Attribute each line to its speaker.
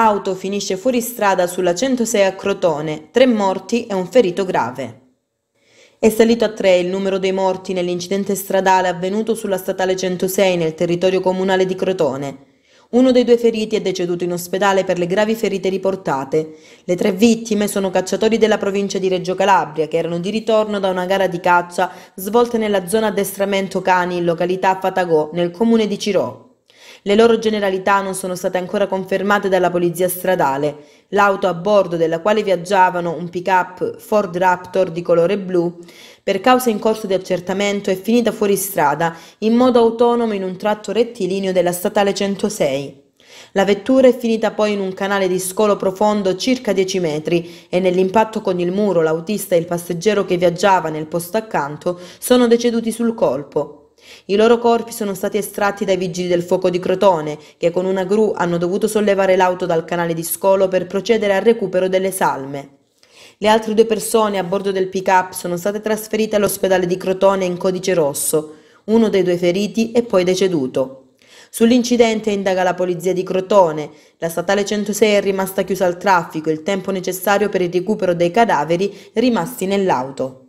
Speaker 1: Auto finisce fuori strada sulla 106 a Crotone, tre morti e un ferito grave. È salito a tre il numero dei morti nell'incidente stradale avvenuto sulla statale 106 nel territorio comunale di Crotone. Uno dei due feriti è deceduto in ospedale per le gravi ferite riportate. Le tre vittime sono cacciatori della provincia di Reggio Calabria che erano di ritorno da una gara di caccia svolta nella zona addestramento cani in località Fatagò, nel comune di Cirò. Le loro generalità non sono state ancora confermate dalla polizia stradale. L'auto a bordo della quale viaggiavano un pick-up Ford Raptor di colore blu, per causa in corso di accertamento, è finita fuori strada in modo autonomo in un tratto rettilineo della statale 106. La vettura è finita poi in un canale di scolo profondo circa 10 metri e nell'impatto con il muro l'autista e il passeggero che viaggiava nel posto accanto sono deceduti sul colpo. I loro corpi sono stati estratti dai vigili del fuoco di Crotone, che con una gru hanno dovuto sollevare l'auto dal canale di scolo per procedere al recupero delle salme. Le altre due persone a bordo del pick-up sono state trasferite all'ospedale di Crotone in codice rosso. Uno dei due feriti è poi deceduto. Sull'incidente indaga la polizia di Crotone. La statale 106 è rimasta chiusa al traffico il tempo necessario per il recupero dei cadaveri rimasti nell'auto.